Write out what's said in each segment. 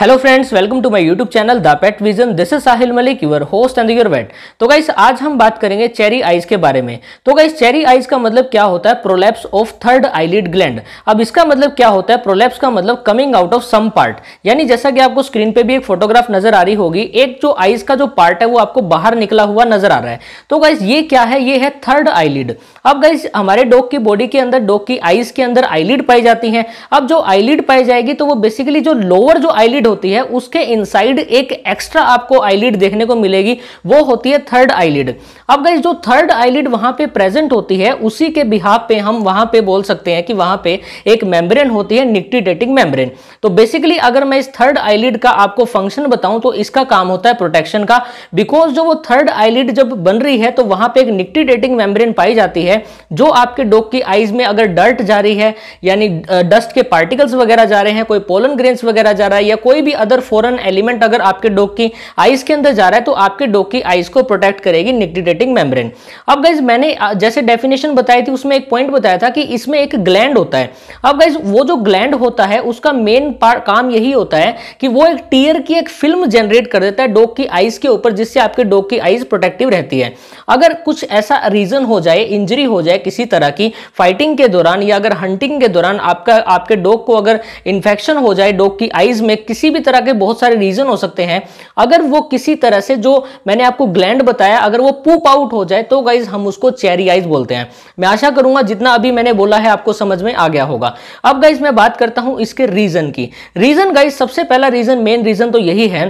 hello friends welcome to my YouTube channel the pet vision this is Sahil Malik your host and your vet तो guys आज हम बात करेंगे cherry eyes के बारे में तो गाइस चेरी आइज का मतलब क्या होता है prolapse of third eyelid gland अब इसका मतलब क्या होता है प्रोलैप्स का मतलब coming out of some part यानी जैसा कि आपको स्क्रीन पे भी एक फोटोग्राफ नजर आ रही होगी एक जो आइज का जो पार्ट है वो आपको बाहर निकला हुआ नजर आ रहा है तो गाइज ये क्या है ये है थर्ड आईलिड अब गाइस हमारे डॉग की बॉडी के अंदर डॉग की आइज के अंदर आईलिड पाई जाती है अब जो आईलिड पाई जाएगी तो वो बेसिकली जो लोअर जो आईलिड आईलिड होती है उसके इनसाइड एक एक्स्ट्रा आपको आईलिड देखने को मिलेगी वो होती है थर्ड आईलिड अब गई जो थर्ड आईलिड वहां पे प्रेजेंट होती है उसी के बिहाब पे हम वहां पे बोल सकते हैं कि वहां पे एक मेम्ब्रेन होती है निक्टिडेटिंग मेम्ब्रेन तो बेसिकली अगर मैं इस थर्ड आईलिड का आपको फंक्शन बताऊं तो इसका काम होता है प्रोटेक्शन का बिकॉज जो वो थर्ड आईलिड जब बन रही है तो वहां पे एक निक्टिडेटिंग मेम्ब्रेन पाई जाती है जो आपके डॉग की आईज में अगर डर्ट जा रही है यानी डस्ट के पार्टिकल्स वगैरह जा रहे हैं कोई पोलन ग्रेन्स वगैरह जा रहा है या कोई कोई भी अदर फॉरन एलिमेंट अगर आपके डॉग की आइस के अंदर जा रहा है तो आपके डॉग की आइस को प्रोटेक्ट करेगी निक्टिडेटिंग मेम्ब्रेन अब गाइज मैंने जैसे डेफिनेशन बताई थी उसमें एक पॉइंट बताया था कि इसमें एक ग्लैंड होता है अब गाइज वो जो ग्लैंड होता है उसका मेन काम यही होता है कि वो एक टीयर की एक फिल्म जनरेट कर देता है डॉग की आइस के ऊपर जिससे आपके डॉग की आइस प्रोटेक्टिव रहती है अगर कुछ ऐसा रीजन हो जाए इंजरी हो जाए किसी तरह की फाइटिंग के दौरान या अगर हंटिंग के दौरान आपका आपके डॉग को अगर इन्फेक्शन हो जाए डॉग की आइज में किसी किसी भी तरह के बहुत सारे रीजन हो सकते हैं अगर वो किसी तरह से जो मैंने आपको ग्लैंड बताया अगर वो पूप आउट हो जाए तो गाइज हम उसको चेरी आइज बोलते हैं मैं आशा करूंगा जितना अभी मैंने बोला है आपको समझ में आ गया होगा अब गाइज मैं बात करता हूं इसके रीजन की रीजन गाइज सबसे पहला रीजन मेन रीजन तो यही है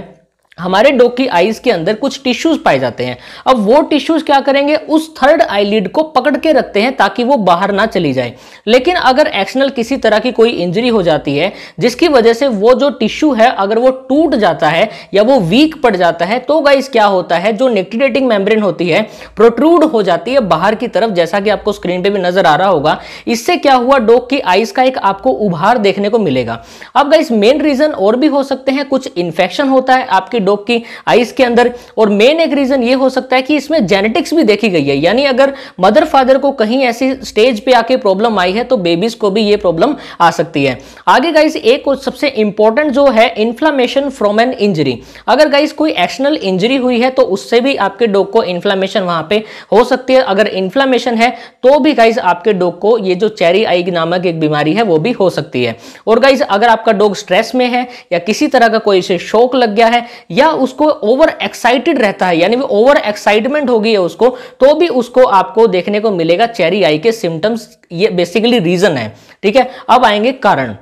हमारे डॉग की आईज के अंदर कुछ टिश्यूज पाए जाते हैं अब वो टिश्यूज क्या करेंगे उस थर्ड आईलिड को पकड़ के रखते हैं ताकि वो बाहर ना चली जाए लेकिन अगर एक्सनल किसी तरह की कोई इंजरी हो जाती है जिसकी वजह से वो जो टिश्यू है अगर वो टूट जाता है या वो वीक पड़ जाता है तो गाइस क्या होता है जो नेक्टिडेटिंग मेम्ब्रेन होती है प्रोट्रूड हो जाती है बाहर की तरफ जैसा कि आपको स्क्रीन पे भी नजर आ रहा होगा इससे क्या हुआ डोग की आईज का एक आपको उभार देखने को मिलेगा अब गाइस मेन रीजन और भी हो सकते हैं कुछ इन्फेक्शन होता है आपकी डॉग की आइस के अंदर और मेन एक रीजन ये हो सकता है कि इसमें जेनेटिक्स भी देखी गई है यानी अगर मदर फादर को कहीं ऐसी स्टेज पे आके प्रॉब्लम आई है तो बेबीज को भी ये प्रॉब्लम आ सकती है आगे गाइस एक और सबसे इंपॉर्टेंट जो है इन्फ्लामेशन फ्रॉम एन इंजरी अगर गाइस कोई एक्शनल इंजरी हुई है तो उससे भी आपके डॉग को इन्फ्लामेशन वहां पे हो सकती है अगर इन्फ्लामेशन है तो भी गाइस आपके डॉग को ये जो चेरी आई नामक एक बीमारी है वो भी हो सकती है और गाइस अगर आपका डॉग स्ट्रेस में है या किसी तरह का कोई इसे शौक लग गया है या उसको ओवर एक्साइटेड रहता है यानी ओवर एक्साइटमेंट हो गई है उसको तो भी उसको आपको देखने को मिलेगा चेरी आई के सिम्टम्स ये बेसिकली रीजन है ठीक है अब आएंगे कारण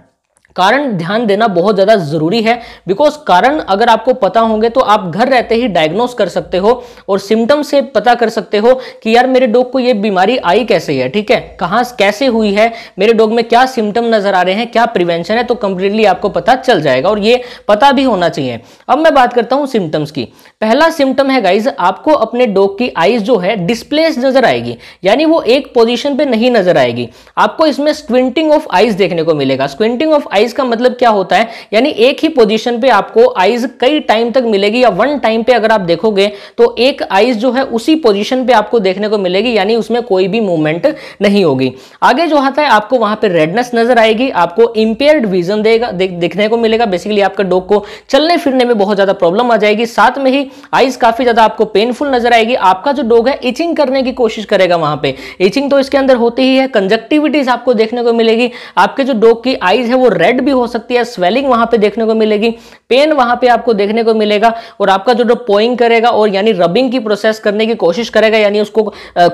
कारण ध्यान देना बहुत ज़्यादा ज़रूरी है बिकॉज कारण अगर आपको पता होंगे तो आप घर रहते ही डायग्नोस कर सकते हो और सिम्टम से पता कर सकते हो कि यार मेरे डॉग को ये बीमारी आई कैसे है ठीक है कहाँ कैसे हुई है मेरे डॉग में क्या सिम्टम नज़र आ रहे हैं क्या प्रिवेंशन है तो कंप्लीटली आपको पता चल जाएगा और ये पता भी होना चाहिए अब मैं बात करता हूँ सिम्टम्स की पहला सिम्टम है गाइज आपको अपने डॉग की आइज जो है डिस्प्लेस नज़र आएगी यानी वो एक पोजिशन पर नहीं नज़र आएगी आपको इसमें स्क्विंटिंग ऑफ आइज देखने को मिलेगा स्क्विंटिंग ऑफ आइज आइज का मतलब क्या होता है यानी एक ही पोजीशन पे आपको आइज कई टाइम तक मिलेगी या वन टाइम पे अगर आप देखोगे तो एक आइज जो है उसी पोजीशन पे आपको देखने को मिलेगी यानी उसमें कोई भी मूवमेंट नहीं होगी आगे जो आता है आपको वहां पर रेडनेस नजर आएगी आपको इंपेयर्ड विजन देगा देखने को मिलेगा बेसिकली आपका डॉग को चलने फिरने में बहुत ज्यादा प्रॉब्लम आ जाएगी साथ में ही आइज काफी ज्यादा आपको पेनफुल नजर आएगी आपका जो डॉग है इचिंग करने की कोशिश करेगा वहां पे इचिंग तो इसके अंदर होती ही है कंजक्टिविटीज आपको देखने को मिलेगी आपके जो डॉग की आइज है वो रेड रेड भी हो सकती है स्वेलिंग वहां पे देखने को मिलेगी पेन वहां पे आपको देखने को मिलेगा और आपका जो डॉग पोइंग करेगा और यानी रबिंग की प्रोसेस करने की कोशिश करेगा यानी उसको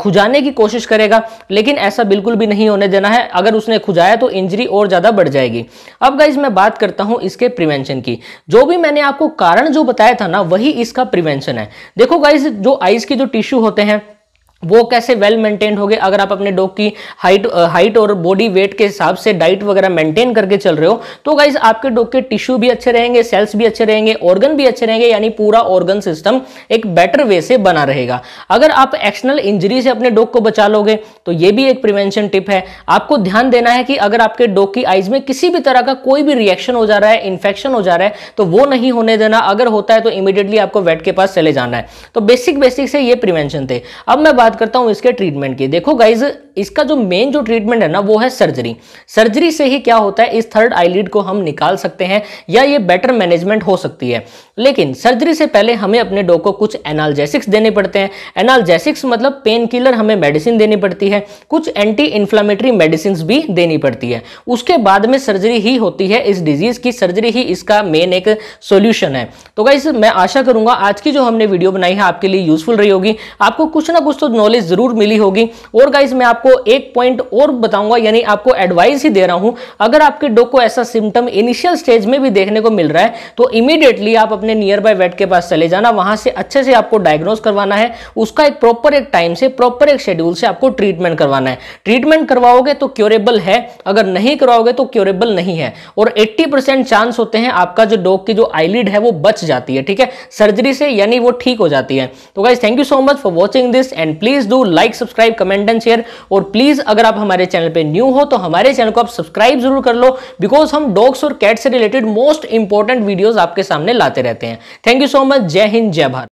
खुजाने की कोशिश करेगा लेकिन ऐसा बिल्कुल भी नहीं होने देना है अगर उसने खुजाया तो इंजरी और ज्यादा बढ़ जाएगी अब गाइज मैं बात करता हूं इसके प्रिवेंशन की जो भी मैंने आपको कारण जो बताया था ना वही इसका प्रिवेंशन है देखो गाइज जो आइज के जो टिश्यू होते हैं वो कैसे वेल मेंटेन्ड होगे अगर आप अपने डॉग की हाइट हाइट और बॉडी वेट के हिसाब से डाइट वगैरह मेंटेन करके चल रहे हो तो गाइज आपके डॉग के टिश्यू भी अच्छे रहेंगे सेल्स भी अच्छे रहेंगे ऑर्गन भी अच्छे रहेंगे यानी पूरा ऑर्गन सिस्टम एक बेटर वे से बना रहेगा अगर आप एक्सटर्नल इंजरी से अपने डॉग को बचा लोगे तो ये भी एक प्रिवेंशन टिप है आपको ध्यान देना है कि अगर आपके डॉग की आइज में किसी भी तरह का कोई भी रिएक्शन हो जा रहा है इन्फेक्शन हो जा रहा है तो वो नहीं होने देना अगर होता है तो इमीडिएटली आपको वेट के पास चले जाना है तो बेसिक बेसिक से ये प्रिवेंशन थे अब मैं बात बात करता हूँ इसके ट्रीटमेंट की देखो गाइज इसका जो मेन जो ट्रीटमेंट है ना वो है सर्जरी सर्जरी से ही क्या होता है इस थर्ड आईलिड को हम निकाल सकते हैं या ये बेटर मैनेजमेंट हो सकती है लेकिन सर्जरी से पहले हमें अपने डॉग को कुछ एनाल्जेसिक्स देने पड़ते हैं एनाल्जेसिक्स मतलब पेन किलर हमें मेडिसिन देनी पड़ती है कुछ एंटी इन्फ्लामेटरी मेडिसिन भी देनी पड़ती है उसके बाद में सर्जरी ही होती है इस डिजीज की सर्जरी ही इसका मेन एक सोल्यूशन है तो गाइस मैं आशा करूंगा आज की जो हमने वीडियो बनाई है आपके लिए यूजफुल रही होगी आपको कुछ ना कुछ तो नॉलेज जरूर मिली होगी और गाइस मैं आप आपको एक पॉइंट और बताऊंगा यानी आपको एडवाइस ही दे रहा हूं अगर आपके डॉग को ऐसा सिम्टम इनिशियल स्टेज में भी देखने को मिल रहा है तो इमीडिएटली आप अपने नियर बाय वेट के पास चले जाना वहां से अच्छे से आपको डायग्नोज करवाना है उसका एक प्रॉपर एक टाइम से प्रॉपर एक शेड्यूल से आपको ट्रीटमेंट करवाना है ट्रीटमेंट करवाओगे तो क्योरेबल है अगर नहीं करवाओगे तो क्योरेबल नहीं है और एट्टी चांस होते हैं आपका जो डॉग की जो आईलिड है वो बच जाती है ठीक है सर्जरी से यानी वो ठीक हो जाती है तो guys thank you so much for watching this and please do like subscribe comment and share और प्लीज़ अगर आप हमारे चैनल पे न्यू हो तो हमारे चैनल को आप सब्सक्राइब जरूर कर लो बिकॉज हम डॉग्स और कैट से रिलेटेड मोस्ट इंपॉर्टेंट वीडियोज़ आपके सामने लाते रहते हैं थैंक यू सो मच जय हिंद जय भारत